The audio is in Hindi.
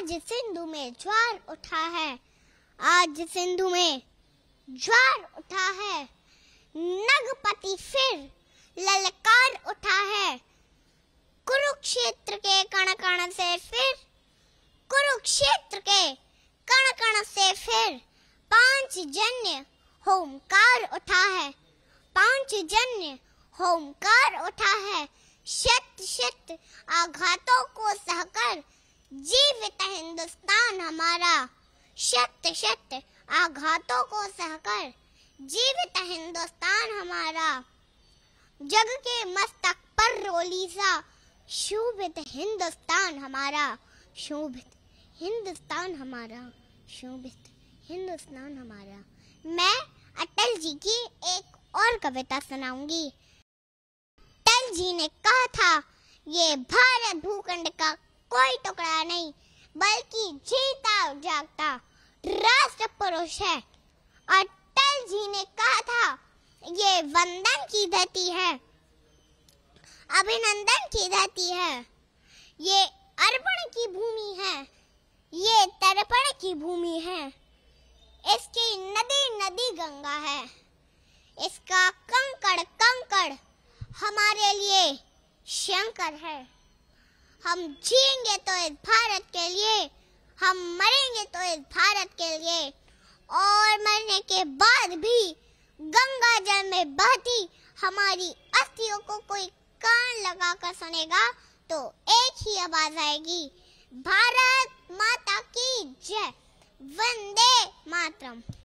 आज सिंधु में ज्वार उठा है आज सिंधु में ज्वार उठा है नगपति फिर ललकार उठा है कुरुक्षेत्र के कण कण से फिर कुरुक्षेत्र के कण कण से फिर पांच जन्य होमकार उठा है पांच जन्य होमकार उठा है शत शत आघातों को सहकर जीवित हिंदुस्तान हमारा शत शत आघातों को सहकर जीवित हिंदुस्तान हमारा जग के मस्तक पर रोली सा शोभित हिंदुस्तान हमारा शोभित हिंदुस्तान हमारा शोभित हिंदुस्तान हमारा मैं अटल जी की एक और कविता सुनाऊंगी अटल जी ने कहा था ये भारत भूखंड का कोई टुकड़ा नहीं बल्कि जीता जागता राष्ट्र पुरुष है अटल जी ने कहा था ये वंदन की धरती है अभिनंदन की धरती है ये अर्पण की भूमि है ये तर्पण की भूमि है इसकी नदी नदी गंगा है इसका कंकड़ कंकड़ हमारे लिए शंकर है हम जिएंगे तो इस भारत के लिए हम मरेंगे तो इस भारत के लिए और मरने के बाद भी गंगा जल में बहती हमारी अस्थियों को कोई कान लगा कर सुनेगा तो एक ही आवाज आएगी भारत माता की जय वंदे मातरम